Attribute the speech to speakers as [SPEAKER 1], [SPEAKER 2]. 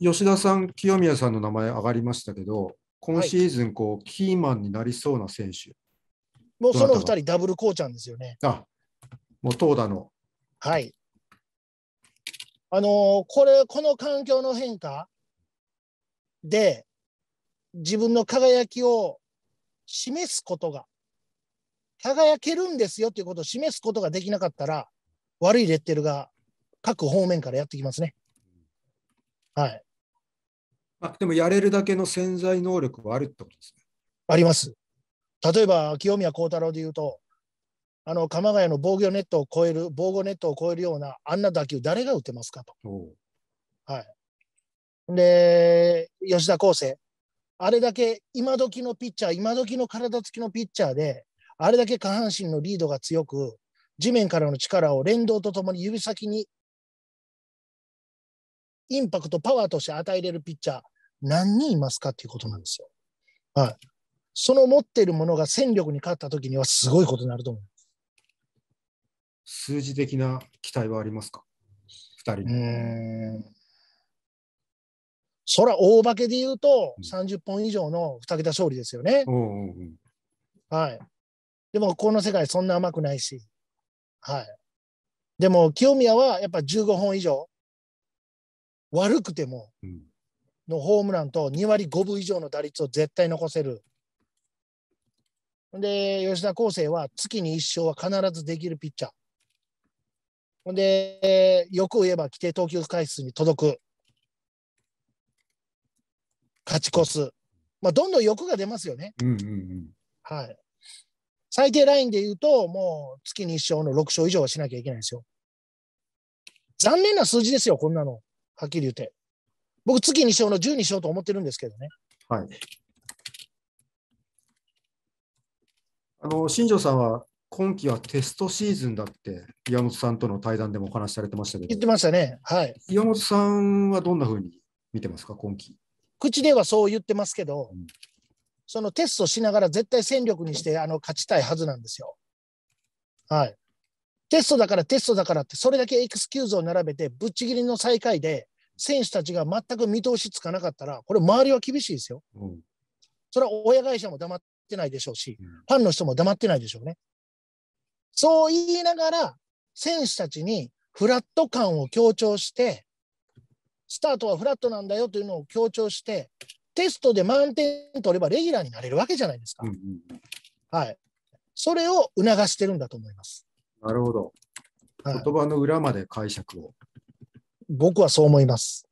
[SPEAKER 1] 吉田さん、清宮さんの名前上がりましたけど、今シーズンこう、はい、キーマンになりそうな選手。
[SPEAKER 2] もうその2人、ダブルこうちゃんですよね。
[SPEAKER 1] あもう投打の。
[SPEAKER 2] はい。あのー、これ、この環境の変化で、自分の輝きを示すことが、輝けるんですよということを示すことができなかったら、悪いレッテルが各方面からやってきますね。
[SPEAKER 1] はい。あ、でもやれるだけの潜在能力はあるってことですね。
[SPEAKER 2] あります。例えば清宮幸太郎でいうと、あの鎌ヶ谷の防御ネットを超える、防護ネットを超えるような、あんな打球、誰が打てますかと。はい、で、吉田康生、あれだけ今時のピッチャー、今時の体つきのピッチャーで、あれだけ下半身のリードが強く、地面からの力を連動とともに指先にインパクト、パワーとして与えれるピッチャー、何人いますかっていうことなんですよ。はい。その持っているものが戦力に勝ったときにはすごいことになると思う。数字的な期待はありますか ?2 人うん。そら、大化けで言うと、30本以上の2桁勝利ですよね。うんうんうん、はい。でも、この世界そんな甘くないし。はい。でも、清宮はやっぱ15本以上悪くてものホームランと2割5分以上の打率を絶対残せる。で、吉田康生は月に1勝は必ずできるピッチャー。ほんで、よく言えば規定投球回数に届く。勝ち越す。まあ、どんどん欲が出ますよね。うんうんうん、はい。最低ラインで言うと、もう月に1勝の6勝以上はしなきゃいけないんですよ。残念な数字ですよ、こんなの。はっきり言って。僕、月2勝の10にしようと思ってるんですけどね。
[SPEAKER 1] はい。あの、新庄さんは、今季はテストシーズンだって、岩本さんとの対談でもお話しされてましたけど。言ってましたね。はい。岩本さんはどんなふうに見てますか、今季。
[SPEAKER 2] 口ではそう言ってますけど、うん、そのテストしながら絶対戦力にしてあの勝ちたいはずなんですよ。はい。テストだからテストだからって、それだけエクスキューズを並べて、ぶっちぎりの最下位で、選手たちが全く見通しつかなかったら、これ、周りは厳しいですよ。うん、それは親会社も黙ってないでしょうし、うん、ファンの人も黙ってないでしょうね。そう言いながら、選手たちにフラット感を強調して、スタートはフラットなんだよというのを強調して、テストで満点取ればレギュラーになれるわけじゃないですか。うんうん、はい。それを促してるんだと思います。
[SPEAKER 1] なるほど。はい、言葉の裏まで解釈を。
[SPEAKER 2] 僕はそう思います。